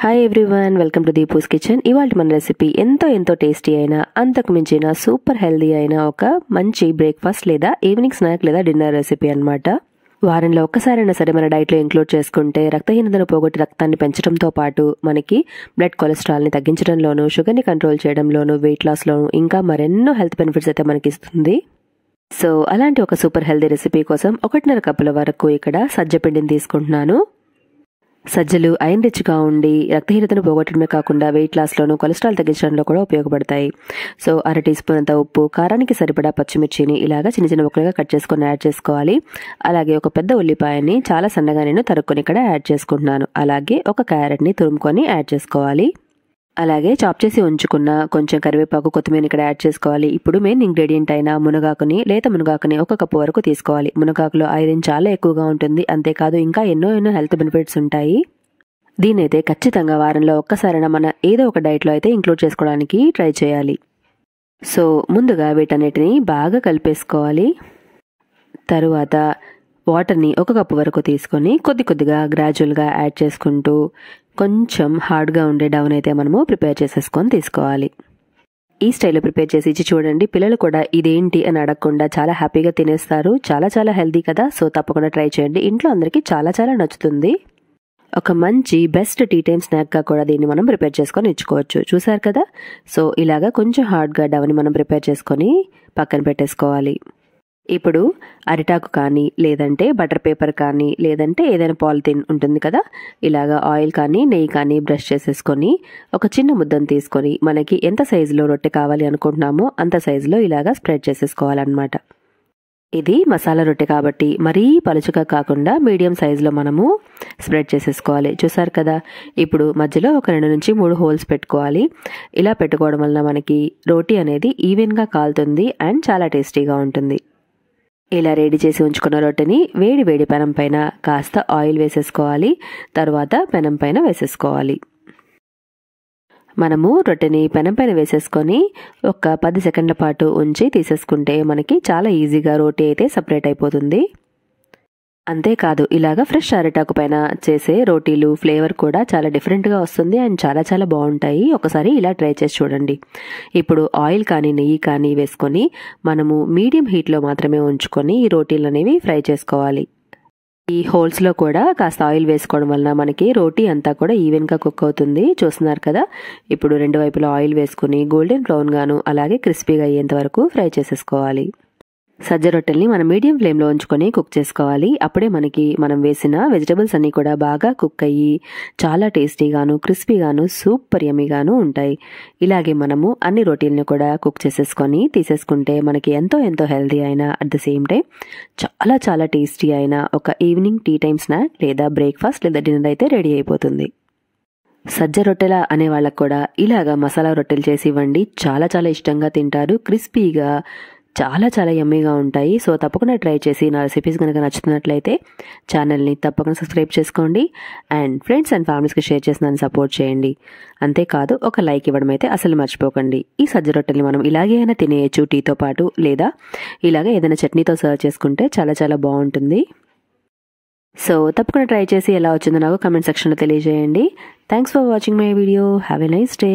hi everyone welcome to Deepu's kitchen ఇవాళ మన recipe ఎంతో ఎంతో టేస్టీ అయినా అంతకు మించిన సూపర్ హెల్దీ అయిన ఒక మంచి బ్రేక్ఫాస్ట్ లేదా ఈవినింగ్ స్నాక్ లేదా డిన్నర్ రెసిపీ అనమాట వారంలో ఒక్కసారైనా సరే మన డైట్లో ఇంక్లూడ్ చేసుకుంటే రక్తహీనతను పోగొట్టి రక్తాన్ని పెంచడంతో పాటు మనకి బ్లడ్ కొలెస్ట్రాల్ని తగ్గించడంలోనూ షుగర్ని కంట్రోల్ చేయడంలోనూ వెయిట్ లాస్లోనూ ఇంకా మరెన్నో హెల్త్ బెనిఫిట్స్ అయితే మనకి ఇస్తుంది సో అలాంటి ఒక సూపర్ హెల్దీ రెసిపీ కోసం ఒకటిన్నర కప్పుల వరకు ఇక్కడ సజ్జపిండిని తీసుకుంటున్నాను సజ్జలు రిచ్ గా ఉండి రక్తహీనతను పోగొట్టడమే కాకుండా వెయిట్ లోను కొలెస్ట్రాల్ తగ్గించడంలో కూడా ఉపయోగపడతాయి సో అర టీ స్పూన్ అంత ఉప్పు కారానికి సరిపడా పచ్చిమిర్చిని ఇలాగా చిన్న చిన్న ముక్కలుగా కట్ చేసుకొని యాడ్ చేసుకోవాలి అలాగే ఒక పెద్ద ఉల్లిపాయని చాలా సన్నగా నేను తరుక్కొని ఇక్కడ యాడ్ చేసుకుంటున్నాను అలాగే ఒక క్యారెట్ని తురుముకొని యాడ్ చేసుకోవాలి అలాగే చాప్ చేసి ఉంచుకున్న కొంచెం కరివేపాకు కొత్తిమీర ఇక్కడ యాడ్ చేసుకోవాలి ఇప్పుడు మెయిన్ ఇంగ్రీడియంట్ అయిన మునగాకుని లేత మునగాకుని ఒక కప్పు వరకు తీసుకోవాలి మునగాకులో ఐరన్ చాలా ఎక్కువగా ఉంటుంది అంతేకాదు ఇంకా ఎన్నో ఎన్నో హెల్త్ బెనిఫిట్స్ ఉంటాయి దీనైతే ఖచ్చితంగా వారంలో ఒక్కసారైనా మన ఏదో ఒక డైట్లో అయితే ఇంక్లూడ్ చేసుకోవడానికి ట్రై చేయాలి సో ముందుగా వీటన్నిటిని బాగా కలిపేసుకోవాలి తరువాత వాటర్ని ఒక కప్పు వరకు తీసుకొని కొద్ది కొద్దిగా గ్రాడ్యువల్గా యాడ్ చేసుకుంటూ కొంచెం హార్డ్గా ఉండే డౌన్ అయితే మనము ప్రిపేర్ చేసేసుకొని తీసుకోవాలి ఈ స్టైల్లో ప్రిపేర్ చేసి ఇచ్చి చూడండి పిల్లలు కూడా ఇదేంటి అని అడగకుండా చాలా హ్యాపీగా తినేస్తారు చాలా చాలా హెల్దీ కదా సో తప్పకుండా ట్రై చేయండి ఇంట్లో అందరికీ చాలా చాలా నచ్చుతుంది ఒక మంచి బెస్ట్ టీ టైమ్ స్నాక్గా కూడా దీన్ని మనం ప్రిపేర్ చేసుకొని ఇచ్చుకోవచ్చు చూసారు కదా సో ఇలాగా కొంచెం హార్డ్గా డవ్ని మనం ప్రిపేర్ చేసుకొని పక్కన పెట్టేసుకోవాలి ఇప్పుడు అరిటాకు కానీ లేదంటే బటర్ పేపర్ కానీ లేదంటే ఏదైనా పాలిథిన్ ఉంటుంది కదా ఇలాగ ఆయిల్ కానీ నెయ్యి కానీ బ్రష్ చేసేసుకొని ఒక చిన్న ముద్దను తీసుకొని మనకి ఎంత సైజులో రొట్టె కావాలి అనుకుంటున్నామో అంత సైజులో ఇలాగ స్ప్రెడ్ చేసేసుకోవాలన్నమాట ఇది మసాలా రొట్టె కాబట్టి మరీ పలుచుగా కాకుండా మీడియం సైజులో మనము స్ప్రెడ్ చేసేసుకోవాలి చూసారు కదా ఇప్పుడు మధ్యలో ఒక రెండు నుంచి మూడు హోల్స్ పెట్టుకోవాలి ఇలా పెట్టుకోవడం వలన మనకి రోటీ అనేది ఈవెన్గా కాలుతుంది అండ్ చాలా టేస్టీగా ఉంటుంది ఇలా రెడీ చేసి ఉంచుకున్న రొట్టెని వేడి వేడి పెనం పైన కాస్త ఆయిల్ వేసేసుకోవాలి తర్వాత పెనం పైన వేసేసుకోవాలి మనము రొట్టెని పెనం పైన వేసేసుకొని ఒక పది సెకండ్ల పాటు ఉంచి తీసేసుకుంటే మనకి చాలా ఈజీగా రోటీ అయితే సపరేట్ అయిపోతుంది అంతేకాదు ఇలాగ ఫ్రెష్ అరటాకు పైన చేసే రోటీలు ఫ్లేవర్ కూడా చాలా డిఫరెంట్గా వస్తుంది అండ్ చాలా చాలా బాగుంటాయి ఒకసారి ఇలా ట్రై చేసి చూడండి ఇప్పుడు ఆయిల్ కానీ నెయ్యి కానీ వేసుకొని మనము మీడియం హీట్లో మాత్రమే ఉంచుకొని ఈ రోటీలు అనేవి ఫ్రై చేసుకోవాలి ఈ హోల్స్లో కూడా కాస్త ఆయిల్ వేసుకోవడం వలన మనకి రోటీ అంతా కూడా ఈవెన్గా కుక్ అవుతుంది చూస్తున్నారు కదా ఇప్పుడు రెండు వైపులా ఆయిల్ వేసుకుని గోల్డెన్ బ్రౌన్ గాను అలాగే క్రిస్పీగా అయ్యేంత వరకు ఫ్రై చేసేసుకోవాలి సజ్జ రొట్టెల్ని మనం మీడియం ఫ్లేమ్లో ఉంచుకొని కుక్ చేసుకోవాలి అప్పుడే మనకి మనం వేసిన వెజిటబుల్స్ అన్నీ కూడా బాగా కుక్ అయ్యి చాలా టేస్టీగాను క్రిస్పీగాను సూపర్ యమీగాను ఉంటాయి ఇలాగే మనము అన్ని రొటీల్ని కూడా కుక్ చేసేసుకొని తీసేసుకుంటే మనకి ఎంతో ఎంతో హెల్దీ అయిన అట్ ద సేమ్ టైం చాలా చాలా టేస్టీ అయిన ఒక ఈవినింగ్ టీ టైం స్నాక్ లేదా బ్రేక్ఫాస్ట్ లేదా డిన్నర్ అయితే రెడీ అయిపోతుంది సజ్జ రొట్టెల అనే వాళ్ళకు కూడా ఇలాగా మసాలా రొట్టెలు చేసి ఇవ్వండి చాలా చాలా ఇష్టంగా తింటారు క్రిస్పీగా చాలా చాలా ఎమ్మీగా ఉంటాయి సో తప్పకుండా ట్రై చేసి నా రెసిపీస్ కనుక నచ్చుతున్నట్లయితే ఛానల్ని తప్పకుండా సబ్స్క్రైబ్ చేసుకోండి అండ్ ఫ్రెండ్స్ అండ్ ఫ్యామిలీస్కి షేర్ చేసి దాన్ని సపోర్ట్ చేయండి అంతేకాదు ఒక లైక్ ఇవ్వడం అయితే అసలు మర్చిపోకండి ఈ సజ్జ రొట్టెని మనం ఇలాగే అయినా తినేయచ్చు టీతో పాటు లేదా ఇలాగే ఏదైనా చట్నీతో సర్వ్ చేసుకుంటే చాలా చాలా బాగుంటుంది సో తప్పకుండా ట్రై చేసి ఎలా వచ్చిందో నాకు కమెంట్ సెక్షన్లో తెలియజేయండి thanks for watching my video have a nice day